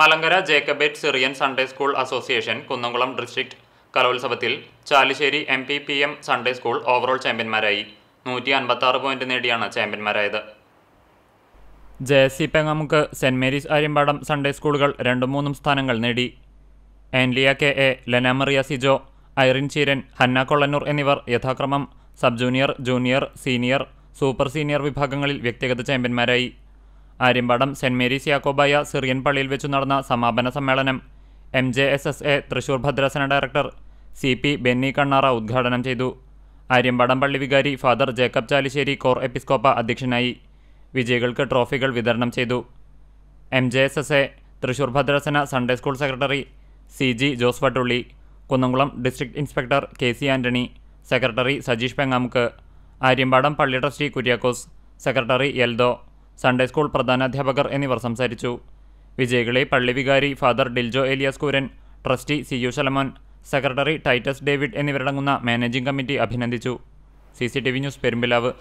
Malankara Jacobite Syrian Sunday school association Kunnamkulam district കലോത്സവത്തിൽ Chalissery M P P M Sunday school overall ചാമ്പ്യന്മാരായി നൂറ്റി അൻപത്താറ് point നേടിയാണ് ചാമ്പ്യന്മാരായത് J S C Pengamuck saint Mary's Aryampadam Sunday സ്കൂളുകൾ രണ്ടും മൂന്നും സ്ഥാനങ്ങൾ നേടി ആൻലിയ കെ എ ലനാമറിയ സിജോ ഐറിൻ ചീരൻ ഹന്ന കൊള്ളന്നൂർ എന്നിവർ യഥാക്രമം sub junior junior senior super senior വിഭാഗങ്ങളിൽ വ്യക്തിഗത ചാമ്പ്യന്മാരായി Aryampadam saint Mary's Yakobaya Syrian പള്ളിയിൽ വെച്ച് നടന്ന സമാപന സമ്മേളനം M J S S A Thrissur ഭദ്രാസന director C P Benny Kannara ഉദ്ഘാടനം ചെയ്തു ആര്യമ്പാടം പള്ളി വികാരി father Jacob Chalissery cor episcopa അധ്യക്ഷനായി വിജയികൾക്ക് ട്രോഫികൾ വിതരണം ചെയ്തു M J S S A Thrissur ഭദ്രാസന Sunday school secretary C G Jose Vattulli Kunnamkulam district inspector K C Antony secretary Sajeesh Pengamuck Aryampadam പള്ളി trustee Kuriakose secretary Eldho Sunday school പ്രധാനാധ്യാപകർ എന്നിവർ സംസാരിച്ചു വിജയികളെ പള്ളിവികാരി father Diljo Elias Kooran trustee സിയു ശലമോൻ സെക്രട്ടറി ടൈറ്റസ് ഡേവിഡ് എന്നിവരടങ്ങുന്ന മാനേജിംഗ് കമ്മിറ്റി അഭിനന്ദിച്ചു സി ന്യൂസ് പെരുമ്പിലാവ്